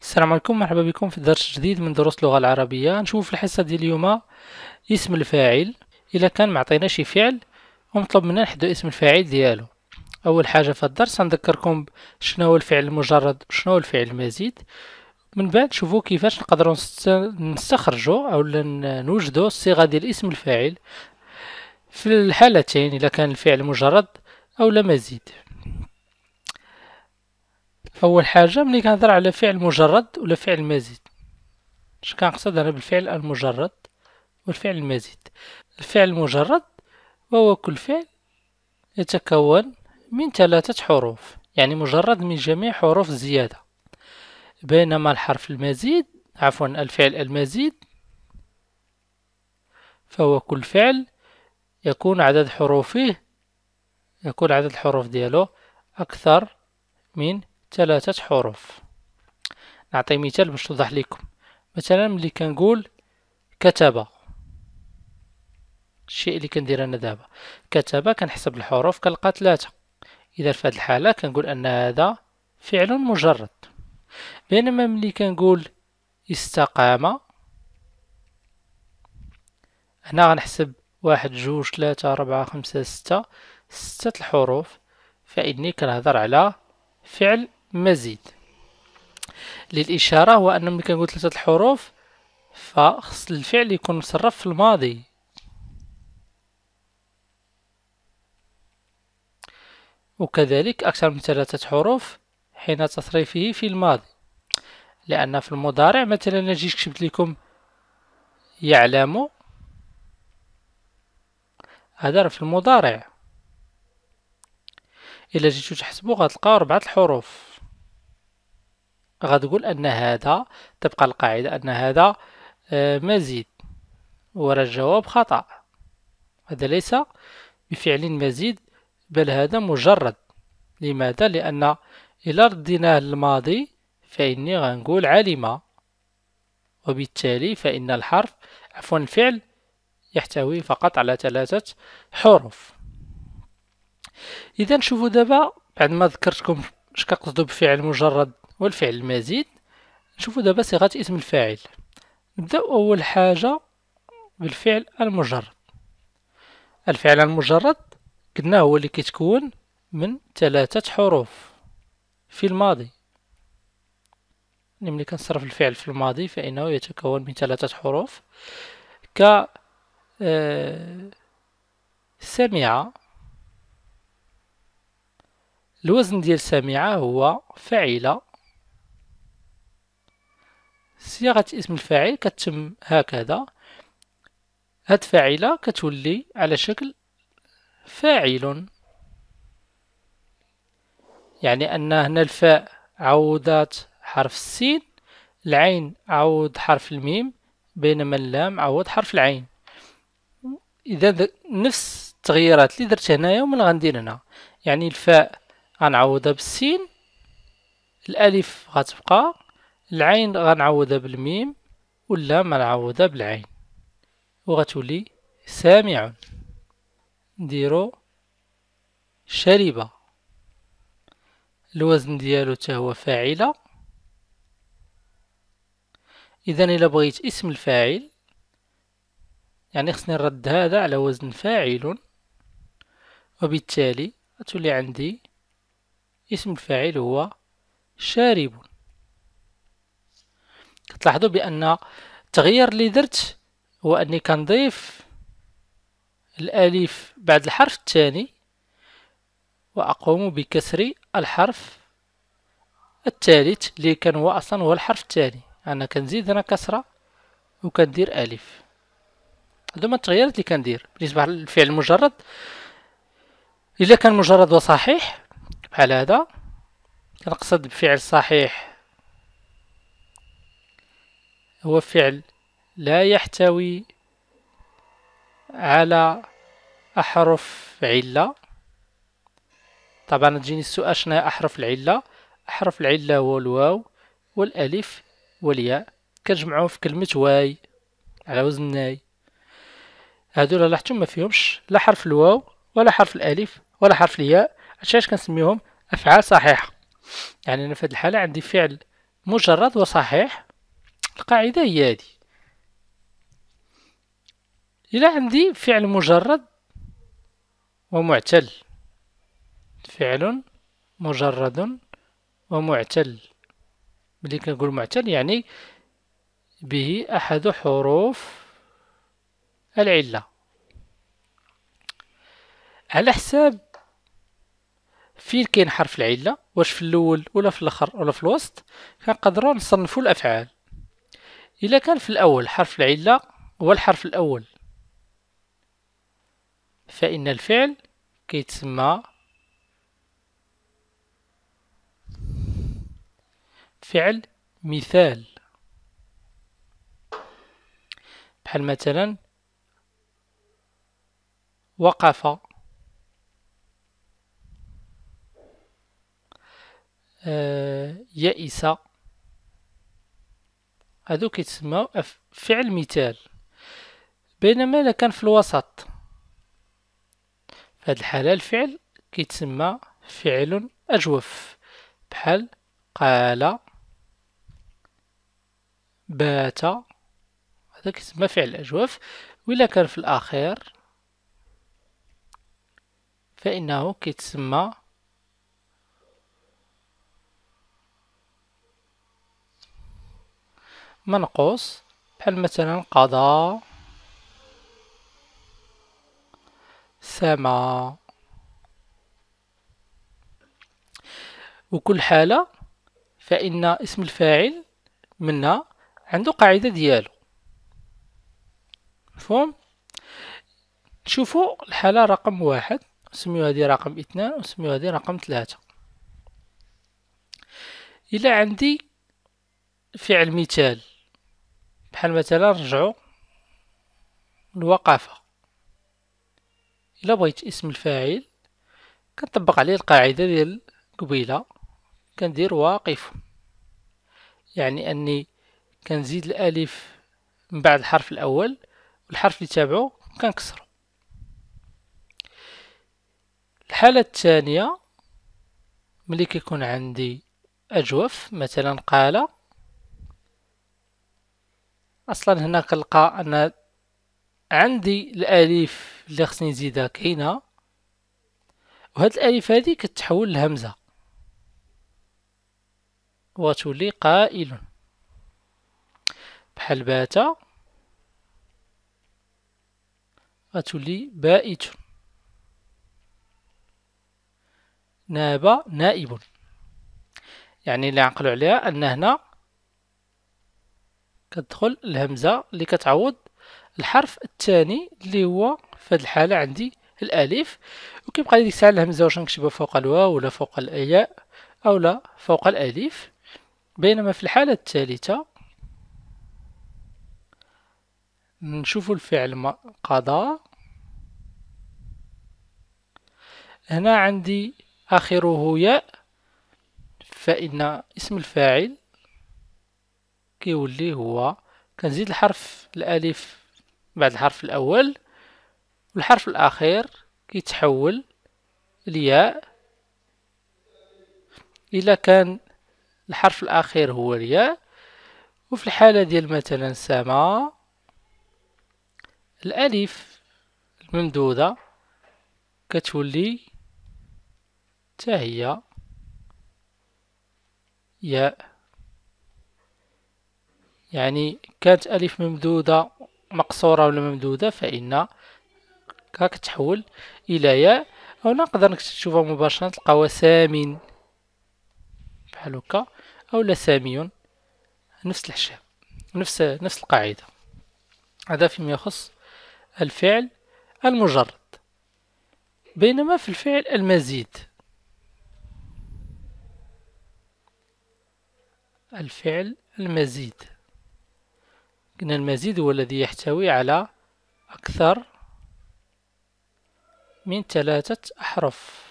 السلام عليكم مرحبا بكم في درس جديد من دروس اللغة العربية نشوف في الحصة ديال اليوم اسم الفاعل إذا كان معطينا شي فعل ومطلوب منا نحدو اسم الفاعل ديالو أول حاجة في الدرس نذكركم شنو هو الفعل المجرد شنو هو الفعل المزيد من بعد شوفوا كيفاش نقدروا نستخرجوا او نوجدوا الصيغه ديال اسم الفاعل في الحالتين إذا كان الفعل مجرد أو لا مزيد أول حاجة ملي كنهضر على فعل مجرد ولا فعل مزيد اش كنقصد أنا بالفعل المجرد والفعل المزيد الفعل المجرد وهو كل فعل يتكون من ثلاثة حروف يعني مجرد من جميع حروف الزيادة بينما الحرف المزيد عفوا الفعل المزيد فهو كل فعل يكون عدد حروفه يكون عدد الحروف ديالو أكثر من ثلاثة حروف نعطي مثال باش توضح لكم مثلا ملي كنقول كتب الشيء اللي كندير انا دابا كتب كنحسب الحروف كنلقى ثلاثة اذا في هذه الحالة كنقول ان هذا فعل مجرد بينما ملي كنقول استقام انا غنحسب واحد جوج ثلاثة ربعة خمسة ستة ستة الحروف فإني كنهضر على فعل مزيد للإشارة هو أن ملي كنقول ثلاثة الحروف فخص الفعل يكون مصرف في الماضي وكذلك أكثر من ثلاثة حروف حين تصريفه في الماضي لأن في المضارع مثلا نجيش كتبت لكم يعلم هذا في المضارع الا جيتو تحسبو غتلقاو ربعه الحروف غتقول ان هذا تبقى القاعده ان هذا آه، مزيد ورا الجواب خطا هذا ليس بفعل مزيد بل هذا مجرد لماذا لان الا رديناه للماضي فاني غنقول علم وبالتالي فان الحرف عفوا الفعل يحتوي فقط على ثلاثة حروف إذا شوفوا دابا بعد ما ذكرتكم اش كنقصدو بفعل مجرد والفعل المزيد نشوفوا دابا صيغة اسم الفاعل نبداو أول حاجة بالفعل المجرد الفعل المجرد قلنا هو اللي كيتكون من ثلاثة حروف في الماضي يعني ملي كنصرف الفعل في الماضي فإنه يتكون من ثلاثة حروف ك آه، سمع الوزن ديال سمع هو فعل صياغة اسم الفاعل كتم هكذا هاد فاعلة كتولي على شكل فاعل يعني أن هنا الفاء عوضت حرف السين العين عوض حرف الميم بينما اللام عوض حرف العين اذا نفس التغييرات اللي درت هنايا هما غندير هنا يعني الفاء غنعوضها بالسين الالف غتبقى العين غنعوضها بالميم ما نعوضها بالعين وغتولي سامع نديرو شرب الوزن ديالو حتى هو فاعله اذا الا بغيت اسم الفاعل يعني خصني نرد هذا على وزن فاعل وبالتالي تولي عندي اسم الفاعل هو شارب كتلاحظوا بأن التغيير اللي درت هو أني كنضيف الألف بعد الحرف الثاني وأقوم بكسر الحرف الثالث اللي كان هو أصلا هو الحرف الثاني أنا كنزيد هنا كسرة وكندير ألف هما التغييرات اللي كندير بالنسبه للفعل المجرد الا كان مجرد وصحيح بحال هذا كنقصد بفعل صحيح هو فعل لا يحتوي على أحرف علة طبعا تجيني السؤال شنو هي أحرف العلة أحرف العلة هو الواو والألف والياء كنجمعهم في كلمة واي على وزن ناي هذولا لاحظتم ما فيهمش لا حرف الواو ولا حرف الالف ولا حرف الياء هادشي علاش كنسميهم افعال صحيحه يعني انا في هذه الحاله عندي فعل مجرد وصحيح القاعده هي هذه الا عندي فعل مجرد ومعتل فعل مجرد ومعتل ملي كنقول معتل يعني به احد حروف العلة على حساب فين كاين حرف العلة واش في الاول ولا في الاخر ولا في الوسط كنقدروا نصنفوا الافعال الا كان في الاول حرف العلة هو الحرف الاول فان الفعل كيتسمى فعل مثال بحال مثلا وقف آه، يئس هذو كيتسمى فعل مثال بينما الا كان في الوسط في هذه الحاله الفعل كيتسمى فعل اجوف بحال قال بات هذا كيتسمى فعل اجوف ولا كان في الاخير فإنه كيتسمى منقوص بحال مثلا قضاء سما وكل حالة فإن اسم الفاعل منها عنده قاعدة ديالو مفهوم نشوفوا الحالة رقم واحد نسميو هذه رقم اثنان ونسميو هذه رقم ثلاثة إلا عندي فعل مثال بحال مثلا نرجعو الوقافة إلا بغيت اسم الفاعل كنطبق عليه القاعدة ديال قبيلة كندير واقف يعني أني كنزيد الألف من بعد الحرف الأول والحرف اللي تابعو كنكسرو الحالة الثانية ملي كيكون عندي أجوف مثلا قال أصلا هنا كنلقى أن عندي الأليف اللي خصني نزيدها كاينة وهاد الأليف هادي كتحول لهمزة وتولي قائل بحال بات غتولي بائت ناب نائب يعني اللي عقلوا عليها ان هنا كتدخل الهمزه اللي كتعوض الحرف الثاني اللي هو في هذه الحاله عندي الالف وكيبقى لي ديك الساعه الهمزه واش نكتبها فوق الواو ولا فوق الياء او لا فوق الالف بينما في الحاله الثالثه نشوف الفعل ما قضى هنا عندي آخره ياء فإن اسم الفاعل كيولي هو كنزيد الحرف الألف بعد الحرف الأول والحرف الأخير كيتحول الياء إلا كان الحرف الأخير هو الياء وفي الحالة ديال مثلا سما الألف الممدودة كتولي تا هي ياء يعني كانت ألف ممدودة مقصورة ولا ممدودة فإن تحول إلى ياء أو نقدر تشوفها مباشرة تلقاوها سامين بحال هكا أو سامي نفس الحشاب نفس نفس القاعدة هذا فيما يخص الفعل المجرد بينما في الفعل المزيد الفعل المزيد قلنا المزيد هو الذي يحتوي على أكثر من ثلاثة أحرف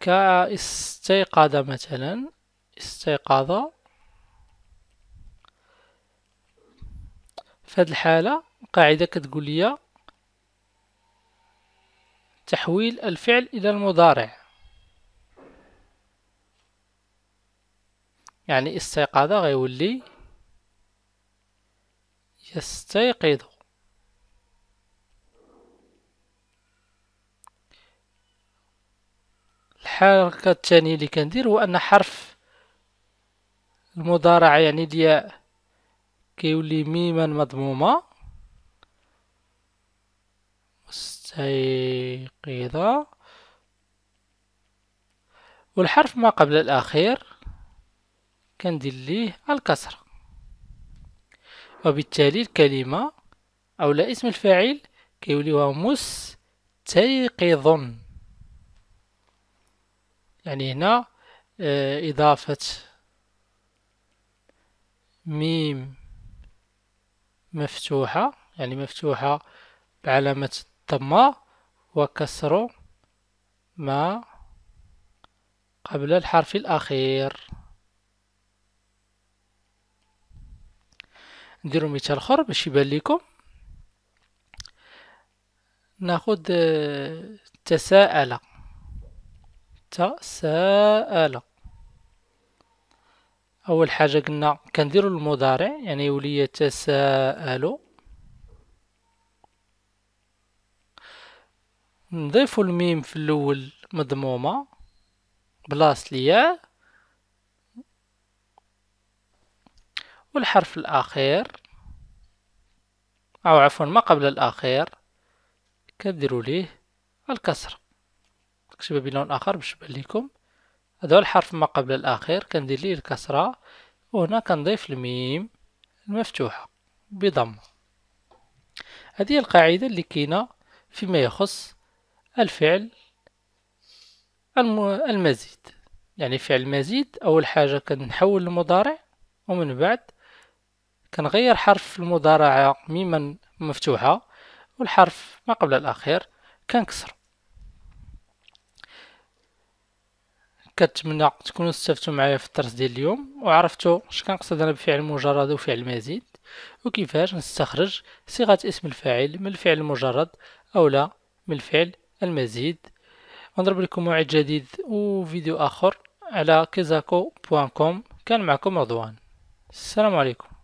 كاستيقظ مثلا استيقظ في هذه الحالة القاعدة كتقول لي تحويل الفعل إلى المضارع يعني استيقظ غيولي يستيقظ الحركة الثانية اللي كندير هو أن حرف المضارع يعني الياء كيولي ميما مضمومة مستيقظة والحرف ما قبل الأخير كندير ليه الكسرة وبالتالي الكلمة أو لا اسم الفاعل كيولي هو مستيقظ يعني هنا آه، إضافة ميم مفتوحة يعني مفتوحة بعلامة الضمة وكسر ما قبل الحرف الأخير نديرو مثال اخر باش يبان لكم ناخد آه، تساءل تساءل اول حاجه قلنا كنديرو المضارع يعني يولي يتساءل نضيفو الميم في الاول مضمومه بلاصه الياء والحرف الأخير أو عفوا ما قبل الأخير كديروا ليه الكسر نكتبها بلون آخر باش يبان ليكم هذا الحرف ما قبل الأخير كندير ليه الكسرة وهنا كنضيف الميم المفتوحة بضم هذه القاعدة اللي كاينة فيما يخص الفعل المزيد يعني فعل مزيد أول حاجة كنحول المضارع ومن بعد كنغير حرف المضارعة ميمًا مفتوحة والحرف ما قبل الأخير كنكسر كنتمنى تكونوا استفدتوا معايا في الدرس ديال اليوم وعرفتوا اش كنقصد انا بفعل مجرد وفعل المزيد وكيفاش نستخرج صيغه اسم الفاعل من الفعل المجرد او لا من الفعل المزيد ونضرب لكم موعد جديد وفيديو اخر على كيزاكو.com كان معكم رضوان السلام عليكم